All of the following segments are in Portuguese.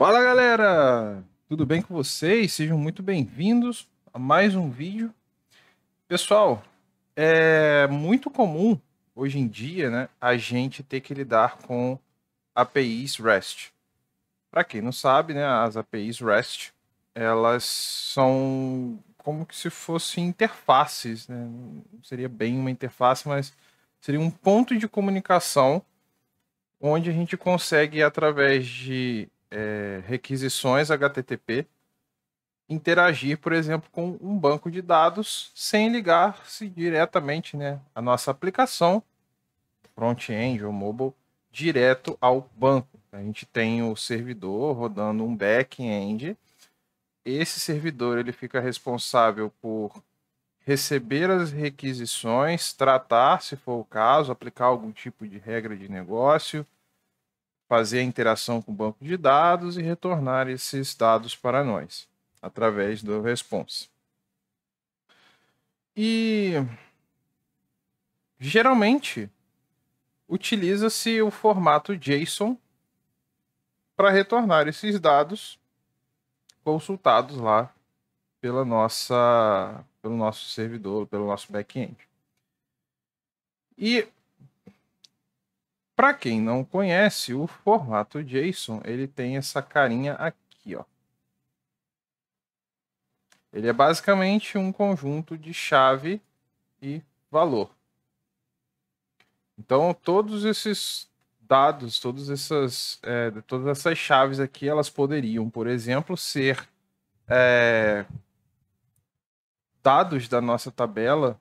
Fala galera, tudo bem com vocês? Sejam muito bem-vindos a mais um vídeo. Pessoal, é muito comum hoje em dia né, a gente ter que lidar com APIs REST. Para quem não sabe, né, as APIs REST elas são como que se fossem interfaces, né? seria bem uma interface, mas seria um ponto de comunicação onde a gente consegue através de é, requisições HTTP interagir, por exemplo, com um banco de dados sem ligar-se diretamente né, a nossa aplicação front-end ou mobile direto ao banco. A gente tem o servidor rodando um back-end. Esse servidor ele fica responsável por receber as requisições, tratar, se for o caso, aplicar algum tipo de regra de negócio, fazer a interação com o banco de dados e retornar esses dados para nós, através do response. E geralmente utiliza-se o formato JSON para retornar esses dados consultados lá pela nossa, pelo nosso servidor, pelo nosso back-end. E para quem não conhece, o formato JSON, ele tem essa carinha aqui, ó. Ele é basicamente um conjunto de chave e valor. Então, todos esses dados, todas essas, é, todas essas chaves aqui, elas poderiam, por exemplo, ser é, dados da nossa tabela,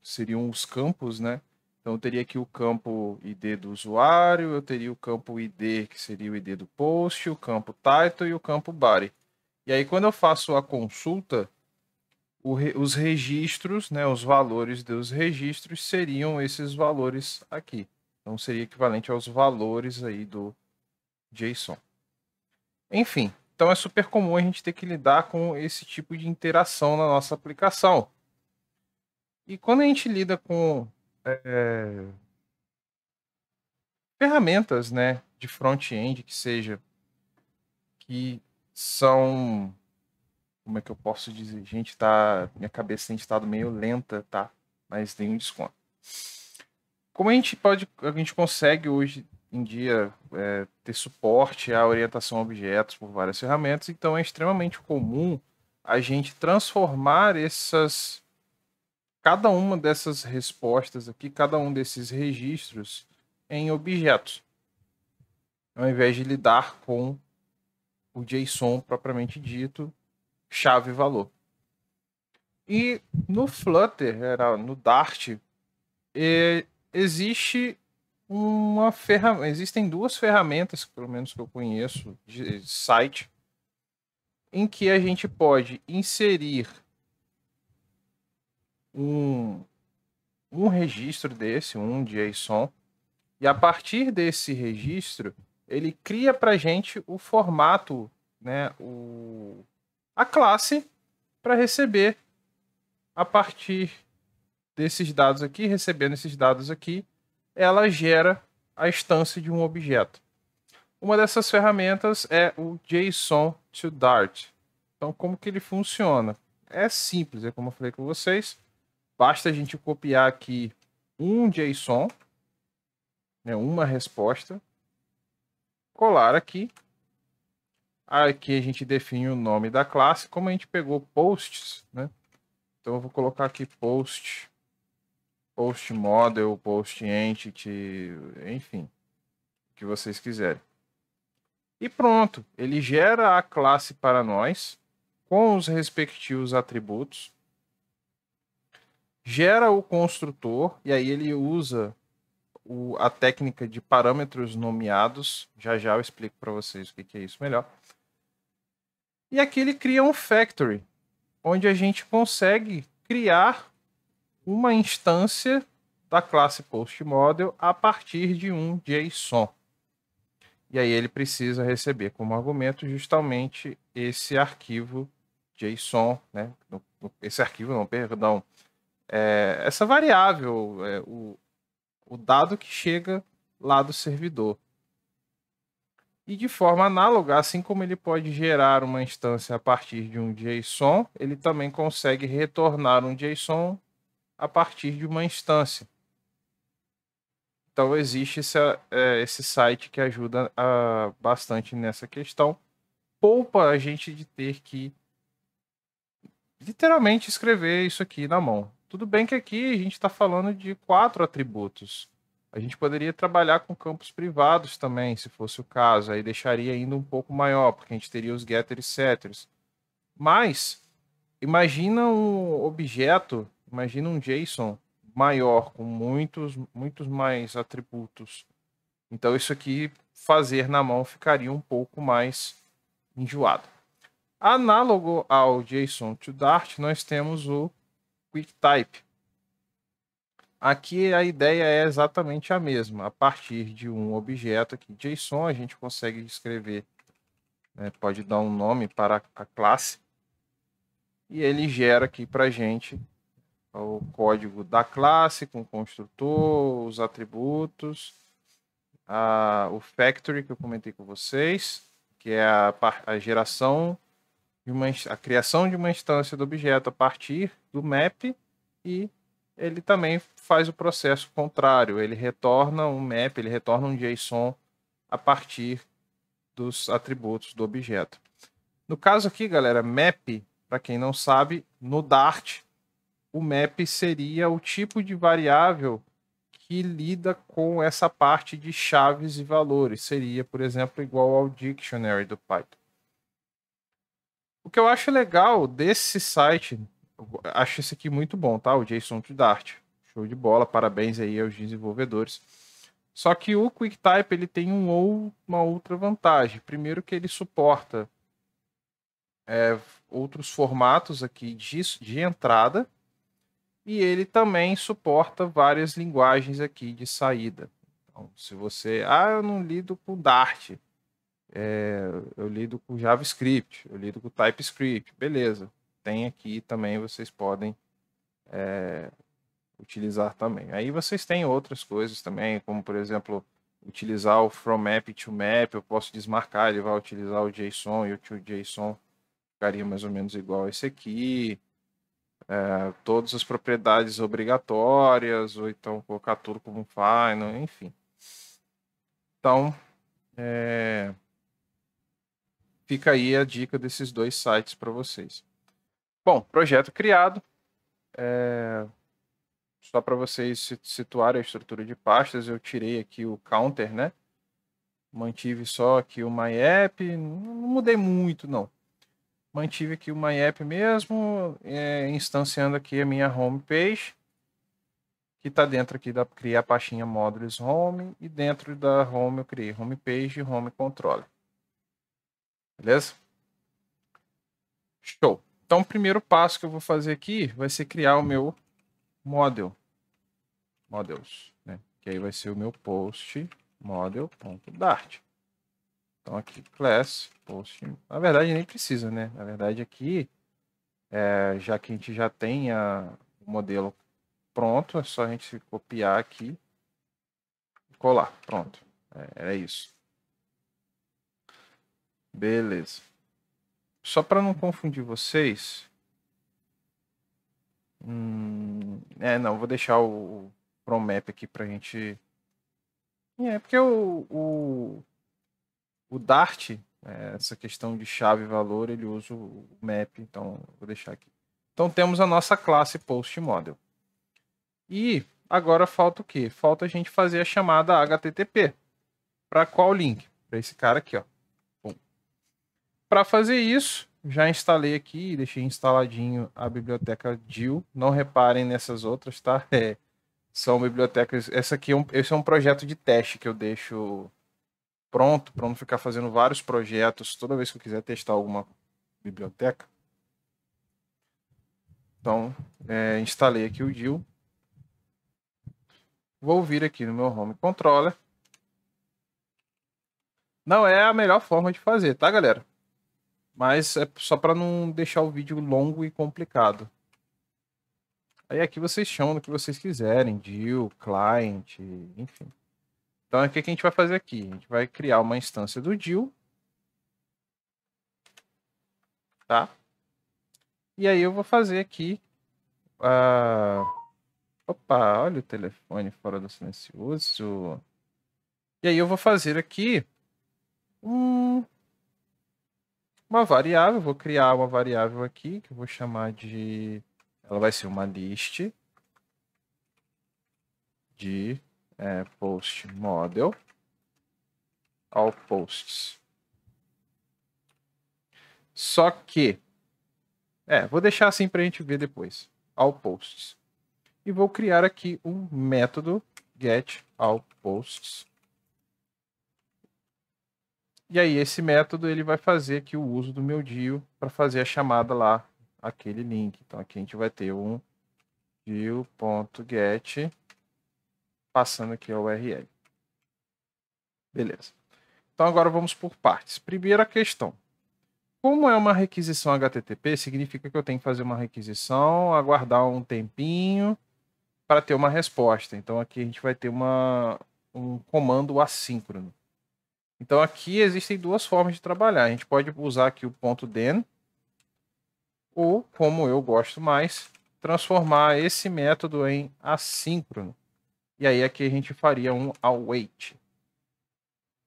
seriam os campos, né? Então eu teria aqui o campo ID do usuário, eu teria o campo ID, que seria o ID do post, o campo title e o campo body. E aí quando eu faço a consulta, os registros, né, os valores dos registros seriam esses valores aqui. Então seria equivalente aos valores aí do JSON. Enfim, então é super comum a gente ter que lidar com esse tipo de interação na nossa aplicação. E quando a gente lida com é, ferramentas, né, de front-end que seja, que são, como é que eu posso dizer, gente, tá, minha cabeça tem estado meio lenta, tá, mas tem um desconto. Como a gente pode, a gente consegue hoje em dia é, ter suporte à orientação a objetos por várias ferramentas, então é extremamente comum a gente transformar essas cada uma dessas respostas aqui, cada um desses registros em objetos, ao invés de lidar com o JSON propriamente dito, chave valor. E no Flutter, era no Dart, é, existe uma ferramenta, existem duas ferramentas, pelo menos que eu conheço, de site, em que a gente pode inserir um, um registro desse, um JSON, e a partir desse registro, ele cria para gente o formato, né, o, a classe para receber a partir desses dados aqui, recebendo esses dados aqui, ela gera a instância de um objeto. Uma dessas ferramentas é o JSON to Dart. Então, como que ele funciona? É simples, é como eu falei com vocês. Basta a gente copiar aqui um JSON, né, uma resposta, colar aqui. Aqui a gente define o nome da classe, como a gente pegou posts, né? Então eu vou colocar aqui post, post model, post entity, enfim, o que vocês quiserem. E pronto, ele gera a classe para nós com os respectivos atributos gera o construtor, e aí ele usa o, a técnica de parâmetros nomeados. Já já eu explico para vocês o que, que é isso melhor. E aqui ele cria um factory, onde a gente consegue criar uma instância da classe PostModel a partir de um JSON. E aí ele precisa receber como argumento justamente esse arquivo JSON, né? Esse arquivo não, perdão, é, essa variável, é, o, o dado que chega lá do servidor. E de forma análoga, assim como ele pode gerar uma instância a partir de um JSON, ele também consegue retornar um JSON a partir de uma instância. Então existe esse, é, esse site que ajuda a, bastante nessa questão. Poupa a gente de ter que literalmente escrever isso aqui na mão. Tudo bem que aqui a gente está falando de quatro atributos. A gente poderia trabalhar com campos privados também, se fosse o caso. Aí deixaria ainda um pouco maior, porque a gente teria os getters e setters. Mas, imagina um objeto, imagina um JSON maior, com muitos, muitos mais atributos. Então, isso aqui fazer na mão ficaria um pouco mais enjoado. Análogo ao JSON to Dart, nós temos o QuickType. Aqui a ideia é exatamente a mesma. A partir de um objeto aqui, JSON, a gente consegue escrever, né? pode dar um nome para a classe, e ele gera aqui para a gente o código da classe com o construtor, os atributos, a, o factory que eu comentei com vocês, que é a, a geração uma, a criação de uma instância do objeto a partir do map e ele também faz o processo contrário, ele retorna um map, ele retorna um JSON a partir dos atributos do objeto. No caso aqui, galera, map, para quem não sabe, no Dart, o map seria o tipo de variável que lida com essa parte de chaves e valores. Seria, por exemplo, igual ao dictionary do Python. O que eu acho legal desse site, acho esse aqui muito bom, tá? O JSON to Dart. Show de bola, parabéns aí aos desenvolvedores. Só que o QuickType ele tem um ou, uma outra vantagem. Primeiro que ele suporta é, outros formatos aqui de, de entrada e ele também suporta várias linguagens aqui de saída. Então, se você, ah, eu não lido com Dart, é, eu lido com JavaScript, eu lido com TypeScript, beleza. Tem aqui também, vocês podem é, utilizar também. Aí vocês têm outras coisas também, como por exemplo, utilizar o from map to map, eu posso desmarcar, ele vai utilizar o JSON e o toJSON JSON ficaria mais ou menos igual a esse aqui. É, todas as propriedades obrigatórias, ou então colocar tudo como final, enfim. Então, é, Fica aí a dica desses dois sites para vocês. Bom, projeto criado. É... Só para vocês situarem a estrutura de pastas, eu tirei aqui o counter, né? Mantive só aqui o MyApp, não mudei muito, não. Mantive aqui o MyApp mesmo, é, instanciando aqui a minha home page, que está dentro aqui da criar a pastinha modules home, e dentro da home eu criei home page e home controller. Beleza? Show. Então, o primeiro passo que eu vou fazer aqui vai ser criar o meu model. Models. Né? Que aí vai ser o meu post model.dart. Então, aqui, class, post. Na verdade, nem precisa, né? Na verdade, aqui, é, já que a gente já tem a, o modelo pronto, é só a gente copiar aqui e colar. Pronto. É, era é isso. Beleza. Só para não confundir vocês. Hum, é, não, vou deixar o, o ProMap aqui pra gente. É, porque o, o, o Dart, é, essa questão de chave e valor, ele usa o map, então vou deixar aqui. Então temos a nossa classe PostModel E agora falta o que? Falta a gente fazer a chamada HTTP. Para qual link? Para esse cara aqui, ó. Para fazer isso, já instalei aqui, deixei instaladinho a biblioteca DIL. Não reparem nessas outras, tá? É, são bibliotecas. Essa aqui é um, esse é um projeto de teste que eu deixo pronto para não ficar fazendo vários projetos toda vez que eu quiser testar alguma biblioteca. Então, é, instalei aqui o DIL. Vou vir aqui no meu Home Controller. Não é a melhor forma de fazer, tá, galera? Mas é só para não deixar o vídeo longo e complicado. Aí aqui vocês chamam o que vocês quiserem, deal, client, enfim. Então, o que a gente vai fazer aqui? A gente vai criar uma instância do deal. Tá? E aí eu vou fazer aqui... Uh... Opa, olha o telefone fora do silencioso. E aí eu vou fazer aqui um uma variável, vou criar uma variável aqui, que eu vou chamar de... Ela vai ser uma list de é, post model all posts. Só que, é, vou deixar assim para a gente ver depois, all posts. E vou criar aqui um método get all posts e aí esse método ele vai fazer aqui o uso do meu DIO para fazer a chamada lá, aquele link. Então aqui a gente vai ter um dio.get passando aqui a URL. Beleza. Então agora vamos por partes. Primeira questão. Como é uma requisição HTTP, significa que eu tenho que fazer uma requisição, aguardar um tempinho para ter uma resposta. Então aqui a gente vai ter uma, um comando assíncrono. Então aqui existem duas formas de trabalhar. A gente pode usar aqui o ponto .den ou, como eu gosto mais, transformar esse método em assíncrono. E aí aqui a gente faria um await.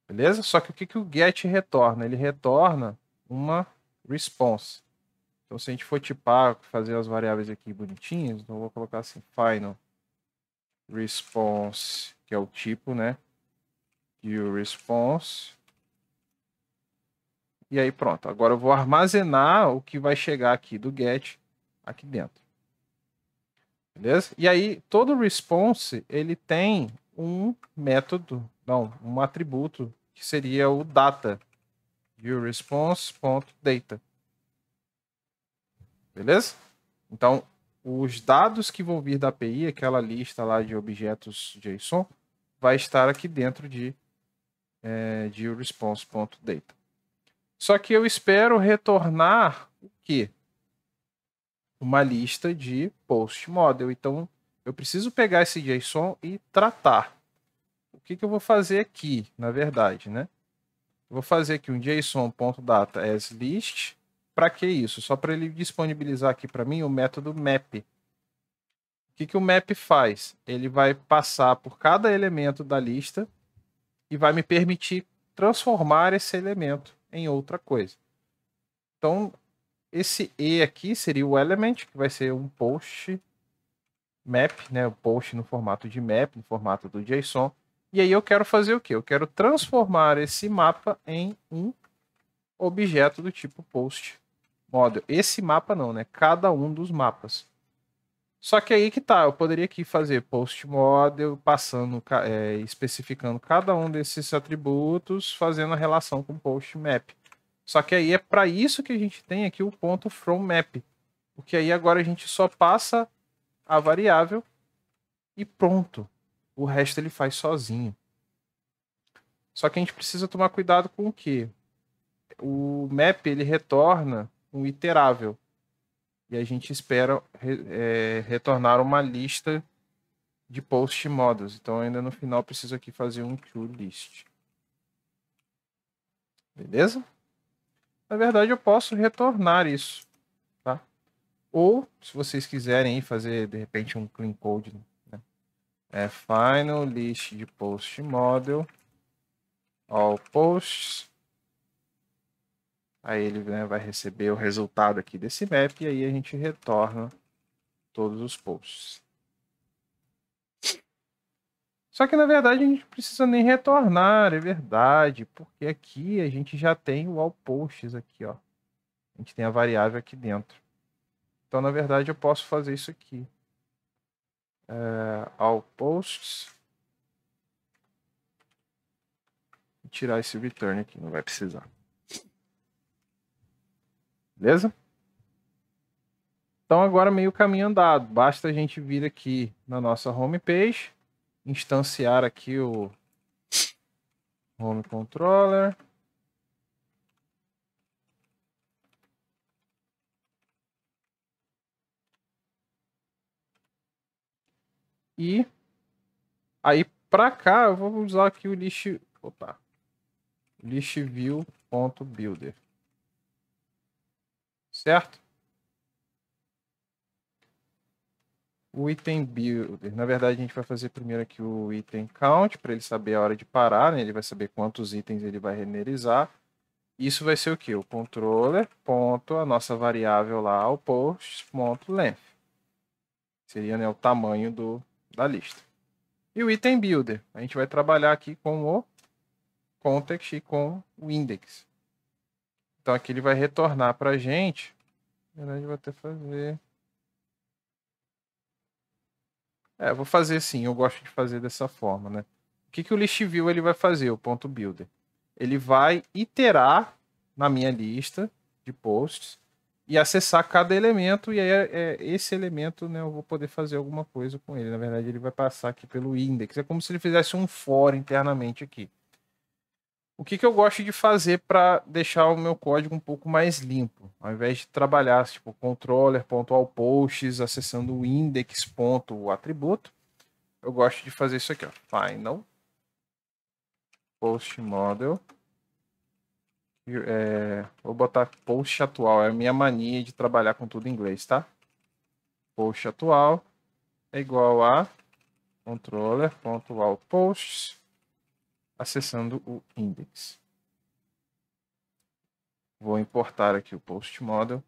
Beleza? Só que o que, que o get retorna? Ele retorna uma response. Então, se a gente for tipar, fazer as variáveis aqui bonitinhas, então eu vou colocar assim, final response, que é o tipo, né? response. E aí pronto. Agora eu vou armazenar o que vai chegar aqui do get aqui dentro. Beleza? E aí todo response ele tem um método, não, um atributo que seria o data. response.data. Beleza? Então, os dados que vão vir da API, aquela lista lá de objetos JSON, vai estar aqui dentro de é, de response.data. Só que eu espero retornar o quê? Uma lista de post model. Então, eu preciso pegar esse JSON e tratar. O que, que eu vou fazer aqui, na verdade, né? Eu vou fazer aqui um json.data as list. Para que isso? Só para ele disponibilizar aqui para mim o método map. O que, que o map faz? Ele vai passar por cada elemento da lista e vai me permitir transformar esse elemento em outra coisa. Então, esse E aqui seria o element, que vai ser um post map, né? O post no formato de map, no formato do JSON. E aí eu quero fazer o quê? Eu quero transformar esse mapa em um objeto do tipo post model. Esse mapa não, né? Cada um dos mapas. Só que aí que tá, eu poderia aqui fazer post model, passando, é, especificando cada um desses atributos, fazendo a relação com post map. Só que aí é para isso que a gente tem aqui o ponto from map, porque aí agora a gente só passa a variável e pronto. O resto ele faz sozinho. Só que a gente precisa tomar cuidado com o que? O map ele retorna um iterável. E a gente espera é, retornar uma lista de post models. Então, ainda no final, preciso aqui fazer um to list. Beleza? Na verdade, eu posso retornar isso. Tá? Ou, se vocês quiserem fazer, de repente, um clean code, né? é final list de post model, all posts, Aí ele né, vai receber o resultado aqui desse map e aí a gente retorna todos os posts. Só que na verdade a gente não precisa nem retornar, é verdade, porque aqui a gente já tem o all posts aqui, ó. A gente tem a variável aqui dentro. Então na verdade eu posso fazer isso aqui. É, all posts. tirar esse return aqui, não vai precisar. Beleza? Então agora meio caminho andado. Basta a gente vir aqui na nossa home page, instanciar aqui o home controller. E aí para cá eu vou usar aqui o list, opa, listview.builder certo? O item builder, na verdade a gente vai fazer primeiro aqui o item count, para ele saber a hora de parar, né? ele vai saber quantos itens ele vai renderizar. Isso vai ser o que? O controller, ponto, a nossa variável lá, o post, ponto, length. Seria né, o tamanho do, da lista. E o item builder, a gente vai trabalhar aqui com o context e com o index. Então aqui ele vai retornar para a gente Grande vou até fazer. É, vou fazer assim. eu gosto de fazer dessa forma, né? O que, que o listview ele vai fazer, o ponto builder? Ele vai iterar na minha lista de posts e acessar cada elemento e aí é, é, esse elemento, né, eu vou poder fazer alguma coisa com ele. Na verdade, ele vai passar aqui pelo index. É como se ele fizesse um for internamente aqui. O que, que eu gosto de fazer para deixar o meu código um pouco mais limpo? Ao invés de trabalhar tipo controller, posts, acessando o index, ponto, o atributo, eu gosto de fazer isso aqui, ó. Final post model. É, vou botar post atual, é a minha mania de trabalhar com tudo em inglês, tá? Post atual é igual a controller.allposts acessando o index. Vou importar aqui o post model.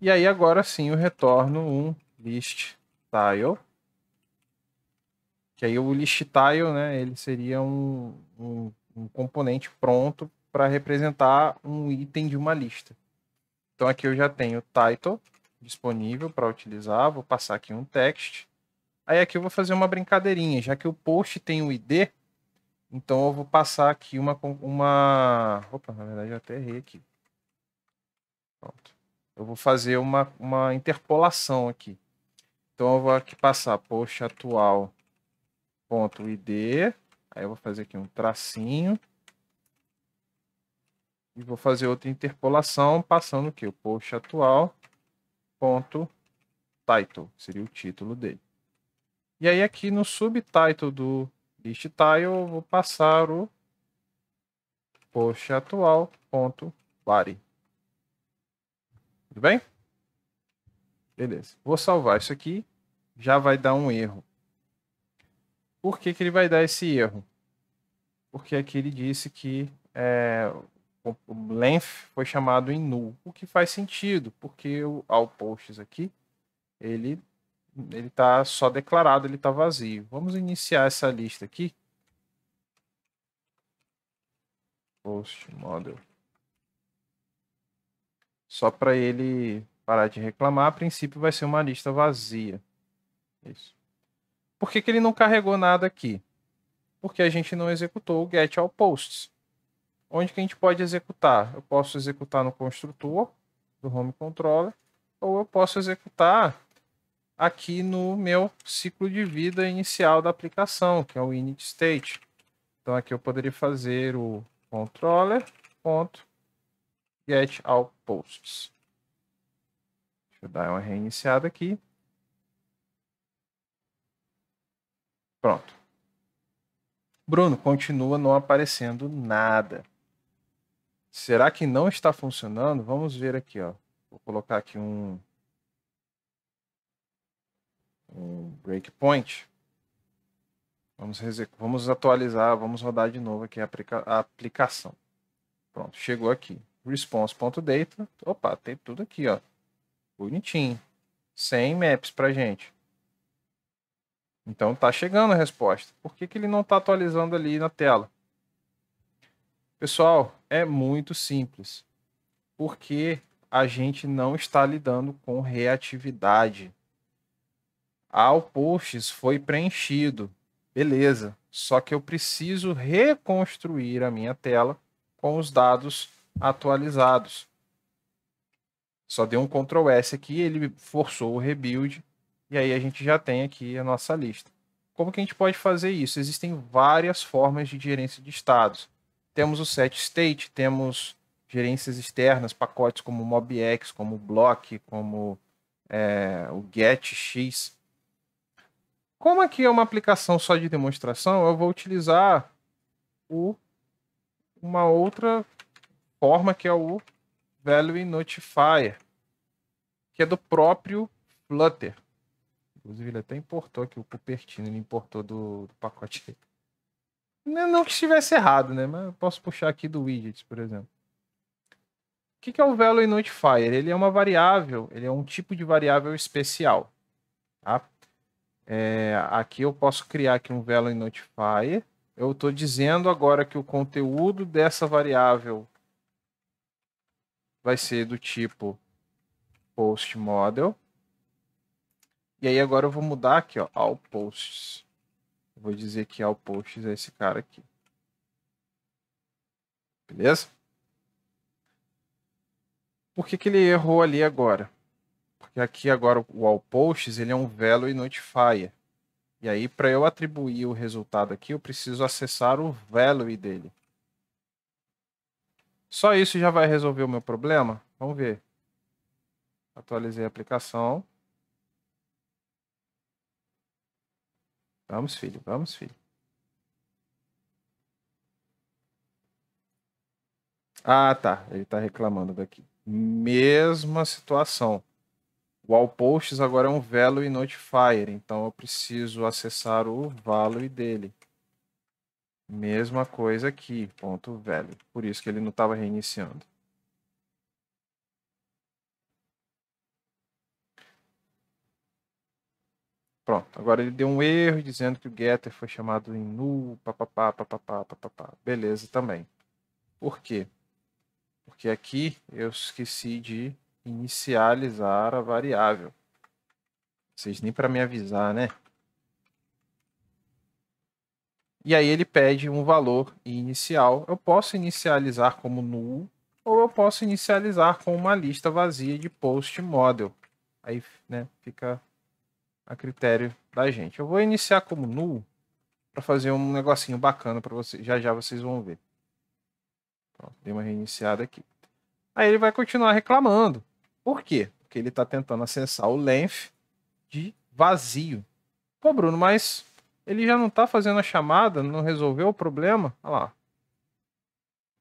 E aí agora sim eu retorno um list tile. Que aí o list tile, né, ele seria um, um, um componente pronto para representar um item de uma lista. Então aqui eu já tenho title disponível para utilizar, vou passar aqui um text. Aí aqui eu vou fazer uma brincadeirinha, já que o post tem o ID, então eu vou passar aqui uma... uma... Opa, na verdade eu até errei aqui. Pronto. Eu vou fazer uma, uma interpolação aqui. Então eu vou aqui passar post atual ponto id, aí eu vou fazer aqui um tracinho e vou fazer outra interpolação passando aqui o post atual ponto title, seria o título dele. E aí aqui no subtitle do list tile, eu vou passar o post atual.lari. Tudo bem? Beleza. Vou salvar isso aqui. Já vai dar um erro. Por que, que ele vai dar esse erro? Porque aqui ele disse que é, o length foi chamado em null, o que faz sentido, porque o all posts aqui, ele ele está só declarado, ele está vazio. Vamos iniciar essa lista aqui. Post model. Só para ele parar de reclamar, a princípio vai ser uma lista vazia. Isso. Por que, que ele não carregou nada aqui? Porque a gente não executou o get all posts. Onde que a gente pode executar? Eu posso executar no construtor do home controller ou eu posso executar aqui no meu ciclo de vida inicial da aplicação, que é o init state. Então aqui eu poderia fazer o controller ponto get all posts. Deixa eu dar uma reiniciada aqui. Pronto. Bruno, continua não aparecendo nada. Será que não está funcionando? Vamos ver aqui, ó. Vou colocar aqui um um breakpoint. Vamos, vamos atualizar, vamos rodar de novo aqui a, aplica a aplicação. Pronto, chegou aqui. Response.data. Opa, tem tudo aqui, ó. Bonitinho. Sem maps pra gente. Então tá chegando a resposta. Por que, que ele não está atualizando ali na tela? Pessoal, é muito simples. Porque a gente não está lidando com reatividade. Ah, o posts foi preenchido. Beleza. Só que eu preciso reconstruir a minha tela com os dados atualizados. Só deu um Ctrl S aqui, ele forçou o rebuild e aí a gente já tem aqui a nossa lista. Como que a gente pode fazer isso? Existem várias formas de gerência de estados. Temos o set state, temos gerências externas, pacotes como MobX, como Block, como é, o GetX. Como aqui é uma aplicação só de demonstração, eu vou utilizar o, uma outra forma que é o Value Notifier, que é do próprio Flutter. Inclusive, ele até importou aqui o Cupertino, ele importou do, do pacote dele. Não que estivesse errado, né? Mas eu posso puxar aqui do widgets, por exemplo. O que é o value notifier? Ele é uma variável, ele é um tipo de variável especial. Tá? É, aqui eu posso criar aqui um Velo Notifier. Eu estou dizendo agora que o conteúdo dessa variável vai ser do tipo post model. E aí agora eu vou mudar aqui, ó, ao posts. vou dizer que ao posts é esse cara aqui. Beleza? Por que, que ele errou ali agora? E aqui agora o Posts ele é um value notifier. E aí, para eu atribuir o resultado aqui, eu preciso acessar o value dele. Só isso já vai resolver o meu problema? Vamos ver. Atualizei a aplicação. Vamos, filho, vamos, filho. Ah, tá. Ele está reclamando daqui. Mesma situação. Wallposts agora é um value notifier, então eu preciso acessar o value dele. Mesma coisa aqui, ponto value. Por isso que ele não estava reiniciando. Pronto, agora ele deu um erro dizendo que o getter foi chamado em null, papapá, papapá, papapá. Beleza também. Por quê? Porque aqui eu esqueci de inicializar a variável. Vocês nem para me avisar, né? E aí ele pede um valor inicial. Eu posso inicializar como null ou eu posso inicializar com uma lista vazia de post model. Aí, né, fica a critério da gente. Eu vou iniciar como null para fazer um negocinho bacana para vocês. Já já vocês vão ver. Pronto, dei uma reiniciada aqui. Aí ele vai continuar reclamando. Por quê? Porque ele está tentando acessar o length de vazio. Pô, Bruno, mas ele já não está fazendo a chamada, não resolveu o problema? Olha lá.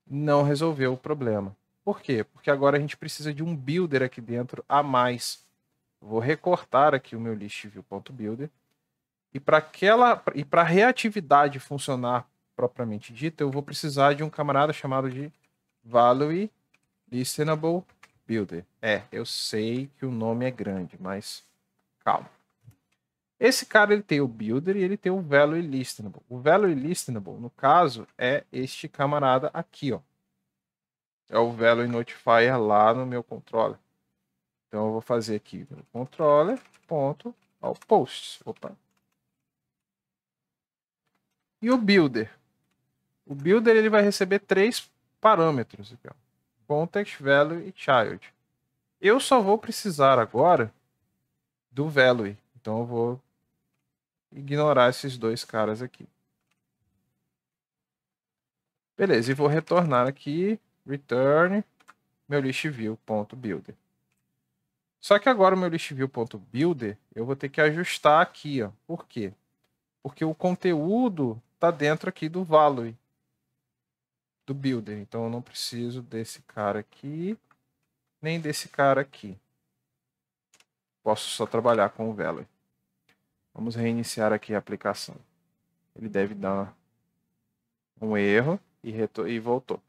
Não resolveu o problema. Por quê? Porque agora a gente precisa de um builder aqui dentro a mais. Vou recortar aqui o meu list view.builder. E para aquela e para reatividade funcionar propriamente dita, eu vou precisar de um camarada chamado de value listenable Builder. É, eu sei que o nome é grande, mas calma. Esse cara ele tem o Builder e ele tem o Value Listenable. O Value Listenable, no caso, é este camarada aqui, ó. É o Value Notifier lá no meu controller. Então eu vou fazer aqui meu controller ponto ao post. Opa. E o builder. O builder ele vai receber três parâmetros aqui, Context, Value e Child. Eu só vou precisar agora do Value. Então eu vou ignorar esses dois caras aqui. Beleza, e vou retornar aqui, return, meu listview.builder. Só que agora o meu listview.builder, eu vou ter que ajustar aqui, ó. Por quê? Porque o conteúdo está dentro aqui do value do builder. Então eu não preciso desse cara aqui, nem desse cara aqui. Posso só trabalhar com o value. Vamos reiniciar aqui a aplicação. Ele deve dar um erro e, e voltou.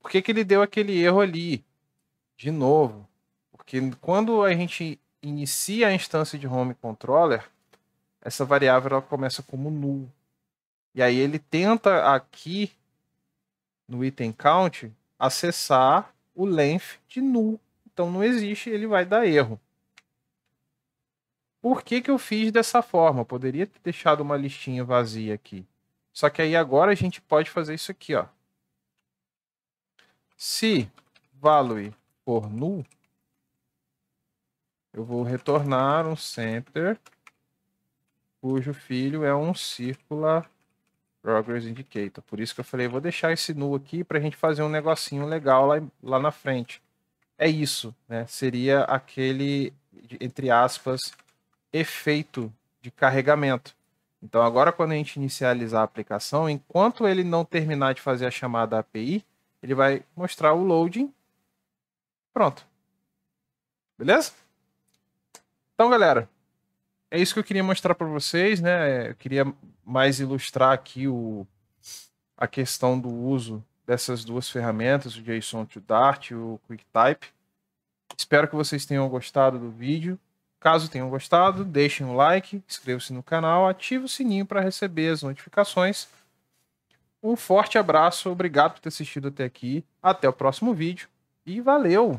Por que, que ele deu aquele erro ali? De novo. Porque quando a gente inicia a instância de home controller, essa variável ela começa como null. E aí ele tenta aqui no item count acessar o length de null. Então não existe, ele vai dar erro. Por que, que eu fiz dessa forma? Eu poderia ter deixado uma listinha vazia aqui. Só que aí agora a gente pode fazer isso aqui, ó. Se value for null, eu vou retornar um center cujo filho é um circular Progress Indicator. Por isso que eu falei, vou deixar esse nu aqui para a gente fazer um negocinho legal lá, lá na frente. É isso, né? Seria aquele, entre aspas, efeito de carregamento. Então, agora, quando a gente inicializar a aplicação, enquanto ele não terminar de fazer a chamada API, ele vai mostrar o loading. Pronto. Beleza? Então, galera, é isso que eu queria mostrar para vocês, né? Eu queria mais ilustrar aqui o, a questão do uso dessas duas ferramentas, o JSON to Dart e o QuickType. Espero que vocês tenham gostado do vídeo. Caso tenham gostado, deixem um like, inscrevam-se no canal, ative o sininho para receber as notificações. Um forte abraço, obrigado por ter assistido até aqui. Até o próximo vídeo e valeu!